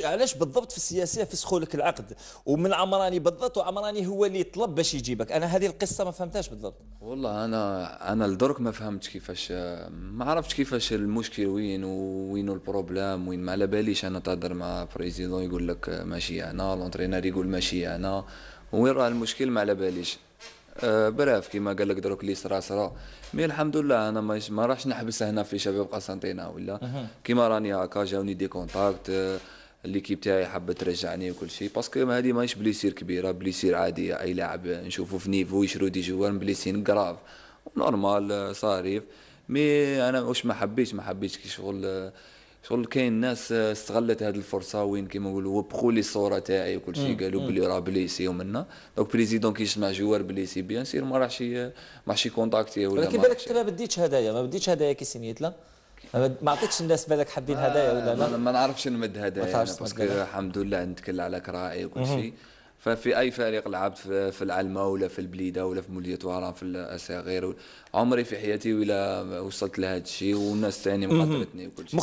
علاش بالضبط في السياسه فسخوا لك العقد ومن عمراني بالضبط وعمراني هو اللي طلب باش يجيبك انا هذه القصه ما فهمتهاش بالضبط والله انا انا لدرك ما فهمتش كيفاش ما عرفتش كيفاش المشكل وين وين البروبلام وين ما على باليش انا تهضر مع بريزيدون يقول لك ماشي انا لونترينر يقول ماشي انا وين راه المشكل ما على باليش آه براف كيما قال لك دروك اللي صرا صرا مي الحمد لله انا ما, ما راحش نحبس هنا في شباب قسنطينه ولا كيما راني هكا جاوني دي كونتاكت آه ليكيب تاعي حبت ترجعني وكل شيء باسكو هذه ماهيش بليسير كبيره بليسير عاديه اي لاعب نشوفه في نيفو يشرو دي جوار بليسين كراف نورمال صاريف مي انا واش ما حبيتش ما حبيتش كي شغل شغل كاين ناس استغلت هذه الفرصه وين كيما نقولوا وبخوا لي الصوره تاعي وكل شيء قالوا بلي راه بليسي ومنا دونك بريزيدون كي يسمع جوار بليسي بيان سير ما راحش ما راحش كونتاكتي ولا ولكن بالك انت ما بديتش هدايا ما بديتش هدايا كي سميت لا ما عطيتش الناس بالك حابين هدايا ولا لا؟ آه، ما نعرفش نمد هدايا باسكو الحمد لله نتكل على كرائي وكل شيء ففي اي فريق لعبت في العلمه ولا في البليده ولا في مولية وهران في الصغير عمري في حياتي ولا وصلت لهذا الشيء والناس الثانيه مقدرتني وكل شيء